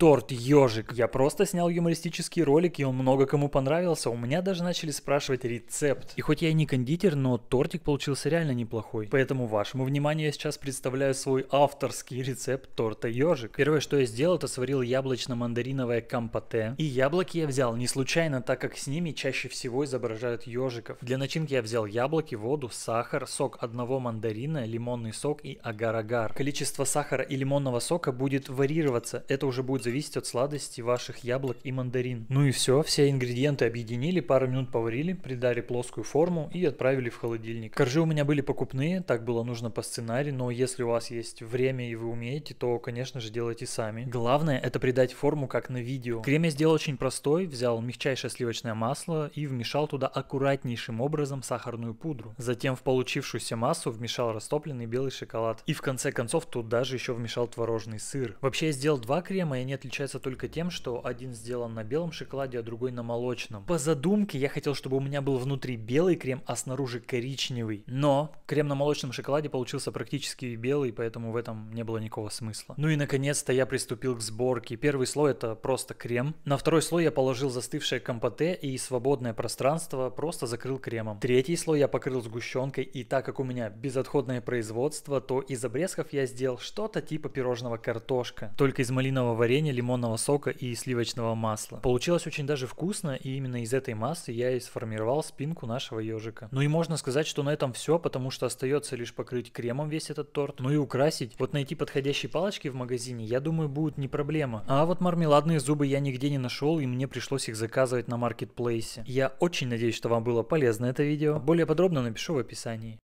Торт ежик. Я просто снял юмористический ролик, и он много кому понравился. У меня даже начали спрашивать рецепт. И хоть я и не кондитер, но тортик получился реально неплохой. Поэтому вашему вниманию я сейчас представляю свой авторский рецепт торта ежик. Первое, что я сделал, это сварил яблочно-мандариновое компоте. И яблоки я взял не случайно, так как с ними чаще всего изображают ежиков. Для начинки я взял яблоки, воду, сахар, сок одного мандарина, лимонный сок и агар-агар. Количество сахара и лимонного сока будет варьироваться. Это уже будет зависеть от сладости ваших яблок и мандарин. Ну и все, все ингредиенты объединили, пару минут поварили, придали плоскую форму и отправили в холодильник. Коржи у меня были покупные, так было нужно по сценарию, но если у вас есть время и вы умеете, то, конечно же, делайте сами. Главное это придать форму как на видео. Крем я сделал очень простой, взял мягчайшее сливочное масло и вмешал туда аккуратнейшим образом сахарную пудру. Затем в получившуюся массу вмешал растопленный белый шоколад. И в конце концов туда же еще вмешал творожный сыр. Вообще я сделал два крема и они отличается только тем, что один сделан на белом шоколаде, а другой на молочном. По задумке я хотел, чтобы у меня был внутри белый крем, а снаружи коричневый. Но крем на молочном шоколаде получился практически белый, поэтому в этом не было никакого смысла. Ну и наконец-то я приступил к сборке. Первый слой это просто крем. На второй слой я положил застывшее компоте и свободное пространство просто закрыл кремом. Третий слой я покрыл сгущенкой и так как у меня безотходное производство, то из обрезков я сделал что-то типа пирожного картошка, только из малинового варенья сочетание лимонного сока и сливочного масла. Получилось очень даже вкусно, и именно из этой массы я и сформировал спинку нашего ежика. Ну и можно сказать, что на этом все, потому что остается лишь покрыть кремом весь этот торт, ну и украсить. Вот найти подходящие палочки в магазине, я думаю, будет не проблема. А вот мармеладные зубы я нигде не нашел, и мне пришлось их заказывать на маркетплейсе. Я очень надеюсь, что вам было полезно это видео. Более подробно напишу в описании.